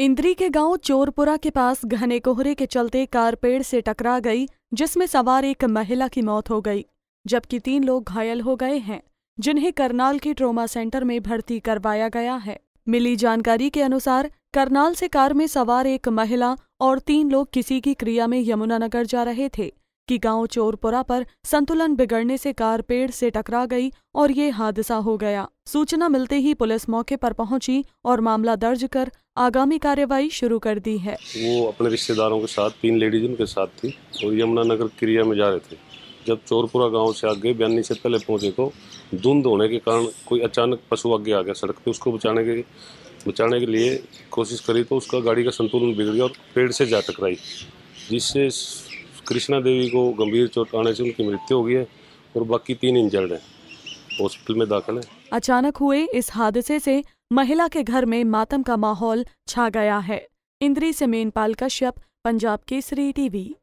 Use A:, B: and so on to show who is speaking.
A: इंद्री के गांव चोरपुरा के पास घने कोहरे के चलते कार पेड़ से टकरा गई जिसमें सवार एक महिला की मौत हो गई जबकि तीन लोग घायल हो गए हैं जिन्हें करनाल के ट्रोमा सेंटर में भर्ती करवाया गया है मिली जानकारी के अनुसार करनाल से कार में सवार एक महिला और तीन लोग किसी की क्रिया में यमुनानगर जा रहे थे कि गांव चोरपुरा पर संतुलन बिगड़ने से कार पेड़ से टकरा गई और ये हादसा हो गया सूचना मिलते ही पुलिस मौके पर पहुंची और मामला दर्ज कर आगामी कार्यवाही शुरू कर दी है
B: वो अपने रिश्तेदारों के साथ तीन लेडीज उनके साथ थी और यमुनानगर क्रिया में जा रहे थे जब चोरपुरा गांव से आगे बयानी से पहले पहुंचे तो धुंध होने के कारण कोई अचानक पशु आगे आ गया सड़क पे उसको बचाने के बचाने के लिए कोशिश करी तो उसका गाड़ी का संतुलन बिगड़ गया और पेड़ से जा टकराई जिससे कृष्णा देवी को गंभीर चोट आने से उनकी मृत्यु हो गई है और बाकी तीन इंजर्ड हैं हॉस्पिटल में दाखिल है
A: अचानक हुए इस हादसे से महिला के घर में मातम का माहौल छा गया है इंद्री से मेनपाल कश्यप पंजाब केसरी टीवी